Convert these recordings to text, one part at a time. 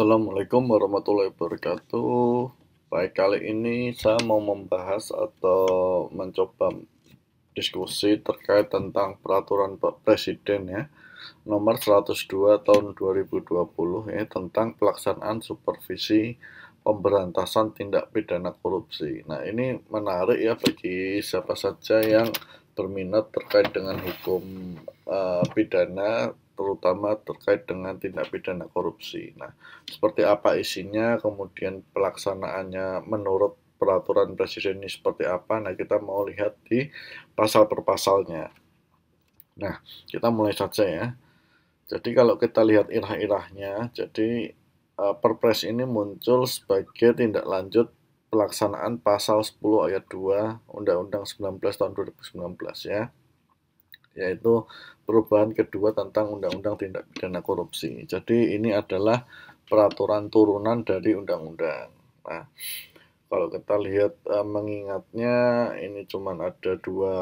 Assalamualaikum warahmatullahi wabarakatuh. Baik, kali ini saya mau membahas atau mencoba diskusi terkait tentang peraturan Pak Presiden ya nomor 102 tahun 2020 ya tentang pelaksanaan supervisi pemberantasan tindak pidana korupsi. Nah, ini menarik ya bagi siapa saja yang berminat terkait dengan hukum uh, pidana terutama terkait dengan tindak pidana korupsi. Nah, seperti apa isinya, kemudian pelaksanaannya menurut peraturan presiden ini seperti apa, nah kita mau lihat di pasal per pasalnya. Nah, kita mulai saja ya. Jadi kalau kita lihat irah-irahnya, jadi e, perpres ini muncul sebagai tindak lanjut pelaksanaan pasal 10 ayat 2 Undang-Undang 19 tahun 2019 ya yaitu perubahan kedua tentang Undang-Undang Tindak Pidana Korupsi. Jadi ini adalah peraturan turunan dari undang-undang. Nah, kalau kita lihat e, mengingatnya ini cuma ada dua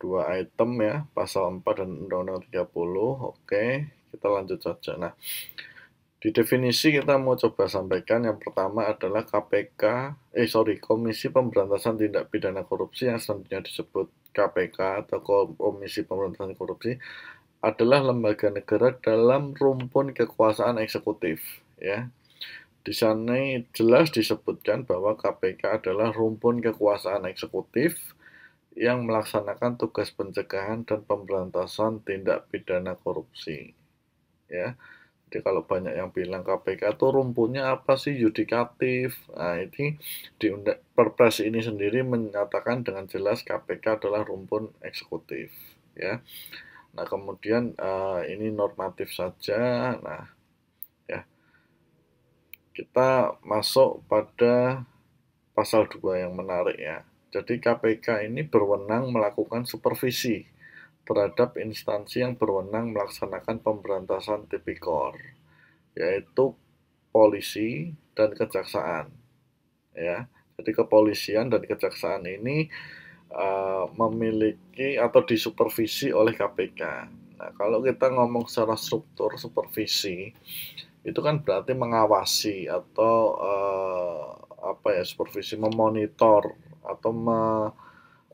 dua item ya, pasal 4 dan Undang-Undang 30. Oke, kita lanjut saja. Nah, di definisi kita mau coba sampaikan yang pertama adalah KPK, eh sorry, Komisi Pemberantasan Tindak Pidana Korupsi yang selanjutnya disebut KPK atau Komisi Pemberantasan Korupsi adalah lembaga negara dalam rumpun kekuasaan eksekutif ya. Di sana jelas disebutkan bahwa KPK adalah rumpun kekuasaan eksekutif yang melaksanakan tugas pencegahan dan pemberantasan tindak pidana korupsi. Ya. Jadi kalau banyak yang bilang KPK itu rumpunnya apa sih yudikatif? Nah, ini di Perpres ini sendiri menyatakan dengan jelas KPK adalah rumpun eksekutif, ya. Nah, kemudian uh, ini normatif saja. Nah, ya. Kita masuk pada pasal 2 yang menarik ya. Jadi KPK ini berwenang melakukan supervisi terhadap instansi yang berwenang melaksanakan pemberantasan tipikor, yaitu polisi dan kejaksaan. Ya, jadi kepolisian dan kejaksaan ini uh, memiliki atau disupervisi oleh KPK. Nah, kalau kita ngomong secara struktur supervisi, itu kan berarti mengawasi atau uh, apa ya supervisi memonitor atau me,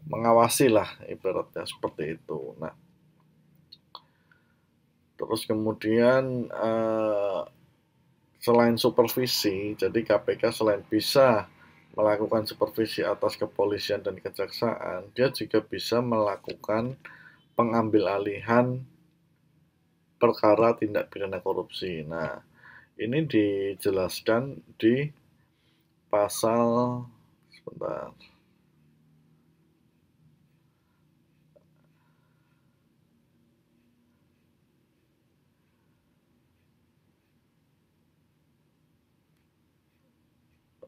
mengawasi lah ibaratnya seperti itu. Nah, terus kemudian uh, selain supervisi, jadi KPK selain bisa melakukan supervisi atas kepolisian dan kejaksaan, dia juga bisa melakukan pengambil alihan perkara tindak pidana korupsi. Nah, ini dijelaskan di pasal sebentar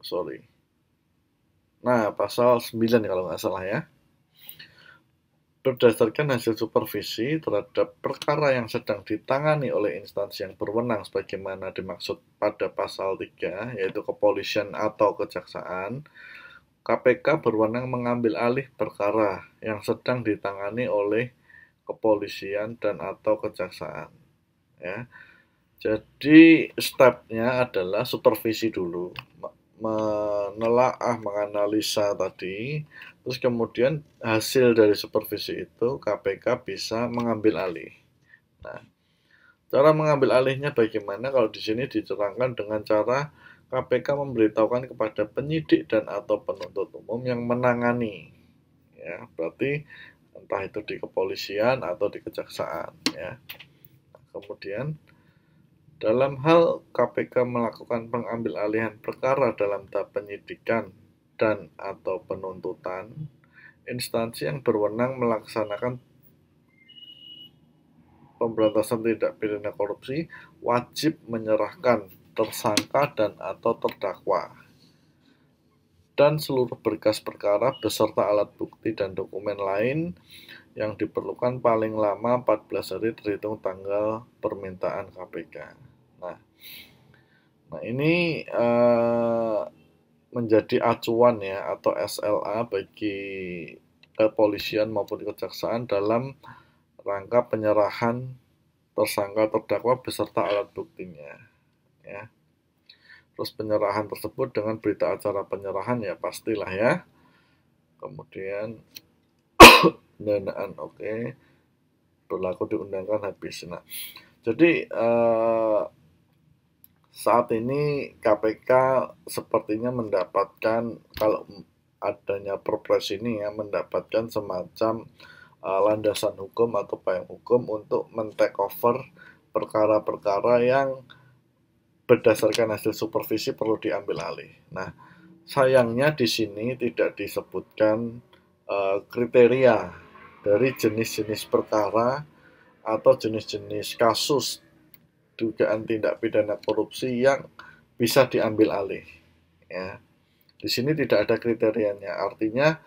sorry. Nah, pasal 9 kalau nggak salah ya. Berdasarkan hasil supervisi terhadap perkara yang sedang ditangani oleh instansi yang berwenang sebagaimana dimaksud pada pasal 3, yaitu kepolisian atau kejaksaan, KPK berwenang mengambil alih perkara yang sedang ditangani oleh kepolisian dan atau kejaksaan. Ya. Jadi stepnya adalah supervisi dulu menelaah, menganalisa tadi, terus kemudian hasil dari supervisi itu KPK bisa mengambil alih. Nah, cara mengambil alihnya bagaimana? Kalau di sini diterangkan dengan cara KPK memberitahukan kepada penyidik dan atau penuntut umum yang menangani. Ya, berarti entah itu di kepolisian atau di kejaksaan ya. Nah, kemudian dalam hal KPK melakukan pengambilalihan perkara dalam tahap penyidikan dan atau penuntutan, instansi yang berwenang melaksanakan pemberantasan tindak pidana korupsi wajib menyerahkan tersangka dan atau terdakwa dan seluruh berkas perkara beserta alat bukti dan dokumen lain yang diperlukan paling lama 14 hari terhitung tanggal permintaan KPK. Nah ini uh, menjadi acuan ya atau SLA bagi kepolisian maupun kejaksaan dalam rangka penyerahan tersangka terdakwa beserta alat buktinya. Ya. Terus penyerahan tersebut dengan berita acara penyerahan ya pastilah ya. Kemudian pendanaan oke okay. berlaku diundangkan habis. Nah, jadi uh, saat ini KPK sepertinya mendapatkan kalau adanya Perpres ini ya mendapatkan semacam uh, landasan hukum atau payung hukum untuk men-take over perkara-perkara yang berdasarkan hasil supervisi perlu diambil alih. Nah, sayangnya di sini tidak disebutkan uh, kriteria dari jenis-jenis perkara atau jenis-jenis kasus dugaan tindak pidana korupsi yang bisa diambil alih. Ya. Di sini tidak ada kriterianya, artinya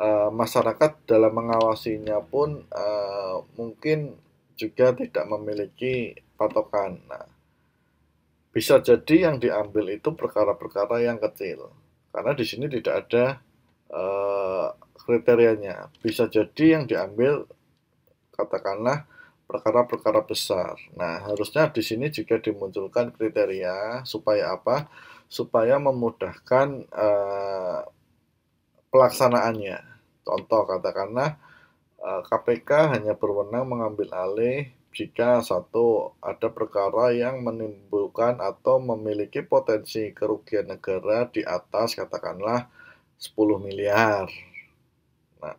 uh, masyarakat dalam mengawasinya pun uh, mungkin juga tidak memiliki patokan. Nah, bisa jadi yang diambil itu perkara-perkara yang kecil, karena di sini tidak ada uh, kriterianya. Bisa jadi yang diambil katakanlah perkara-perkara besar. Nah, harusnya di sini juga dimunculkan kriteria supaya apa? Supaya memudahkan uh, pelaksanaannya. Contoh katakanlah uh, eh, KPK hanya berwenang mengambil alih jika satu ada perkara yang menimbulkan atau memiliki potensi kerugian negara di atas katakanlah 10 miliar. Nah,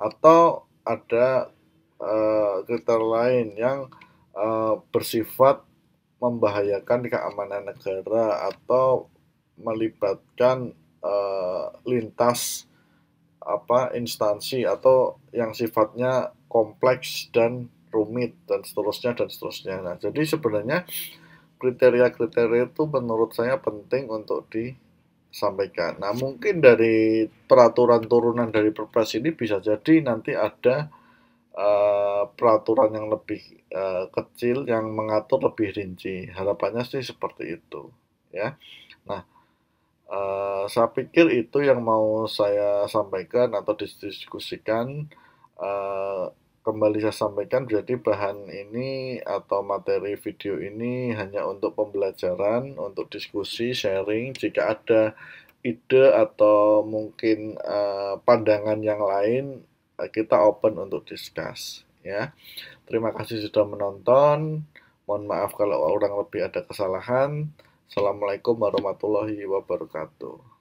atau ada Eh, kriteria lain yang uh, bersifat membahayakan keamanan negara atau melibatkan uh, lintas apa instansi atau yang sifatnya kompleks dan rumit dan seterusnya dan seterusnya. Nah, jadi sebenarnya kriteria-kriteria itu menurut saya penting untuk disampaikan. Nah, mungkin dari peraturan turunan dari Perpres ini bisa jadi nanti ada Eh, peraturan yang lebih uh, kecil yang mengatur lebih rinci. Harapannya sih seperti itu, ya. Nah, uh, saya pikir itu yang mau saya sampaikan atau didiskusikan. Uh, kembali saya sampaikan, jadi bahan ini atau materi video ini hanya untuk pembelajaran, untuk diskusi, sharing. Jika ada ide atau mungkin uh, pandangan yang lain Eh, kita open untuk discuss ya. Terima kasih sudah menonton. Mohon maaf kalau orang lebih ada kesalahan. Assalamualaikum warahmatullahi wabarakatuh.